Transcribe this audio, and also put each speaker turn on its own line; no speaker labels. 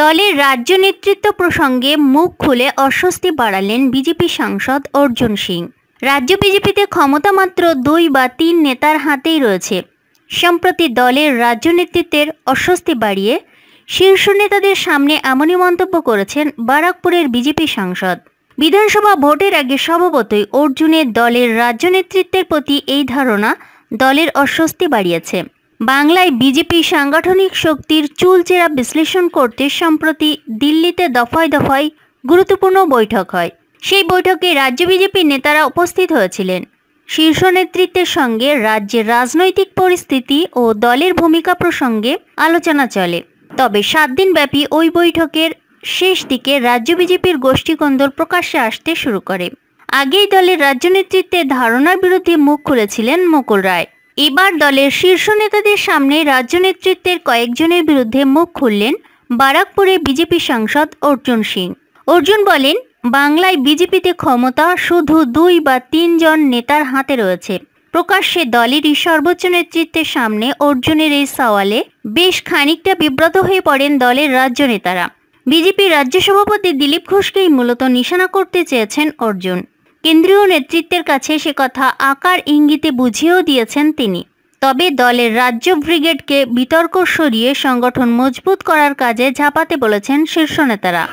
দলের রাজ্য নেতৃত্ব প্রসঙ্গে মুখ খুলে অস্বস্তি বাড়ালেন বিজেপি সাংসদ অর্জুন সিং রাজ্য বিজেপিতে ক্ষমতা মাত্র দুই বা তিন নেতার হাতেই রয়েছে সম্প্রতি দলের রাজ্য নেতৃত্বের অস্বস্তি বাড়িয়ে শীর্ষ নেতাদের সামনে এমনই মন্তব্য করেছেন বারাকপুরের বিজেপি সাংসদ বিধানসভা ভোটের আগে স্বভাবতই অর্জুনের দলের রাজ্য নেতৃত্বের প্রতি এই ধারণা দলের অস্বস্তি বাড়িয়েছে বাংলায় বিজেপি সাংগঠনিক শক্তির চুলচেরা বিশ্লেষণ করতে সম্প্রতি দিল্লিতে দফায় দফায় গুরুত্বপূর্ণ বৈঠক হয় সেই বৈঠকে রাজ্য বিজেপি নেতারা উপস্থিত হয়েছিলেন শীর্ষ নেতৃত্বের সঙ্গে রাজ্যের রাজনৈতিক পরিস্থিতি ও দলের ভূমিকা প্রসঙ্গে আলোচনা চলে তবে সাত দিনব্যাপী ওই বৈঠকের শেষ দিকে রাজ্য বিজেপির গোষ্ঠীকন্দল প্রকাশ্যে আসতে শুরু করে আগেই দলের রাজ্য নেতৃত্বে ধারণার বিরুদ্ধে মুখ খুলেছিলেন মুকুল রায় এবার দলের শীর্ষ নেতাদের সামনে রাজ্য নেতৃত্বের কয়েকজনের বিরুদ্ধে মুখ খুললেন বারাকপুরে বিজেপি সাংসদ অর্জুন সিং অর্জুন বলেন বাংলায় বিজেপিতে ক্ষমতা শুধু দুই বা তিনজন নেতার হাতে রয়েছে প্রকাশ্যে দলেরই সর্বোচ্চ নেতৃত্বের সামনে অর্জুনের এই সওয়ালে বেশ খানিকটা বিব্রত হয়ে পড়েন দলের রাজ্য নেতারা বিজেপির রাজ্য সভাপতি দিলীপ ঘোষকেই মূলত নিশানা করতে চেয়েছেন অর্জুন কেন্দ্রীয় নেতৃত্বের কাছে সে কথা আকার ইঙ্গিতে বুঝিয়েও দিয়েছেন তিনি তবে দলের রাজ্য ব্রিগেডকে বিতর্ক সরিয়ে সংগঠন মজবুত করার কাজে ঝাঁপাতে বলেছেন শীর্ষ নেতারা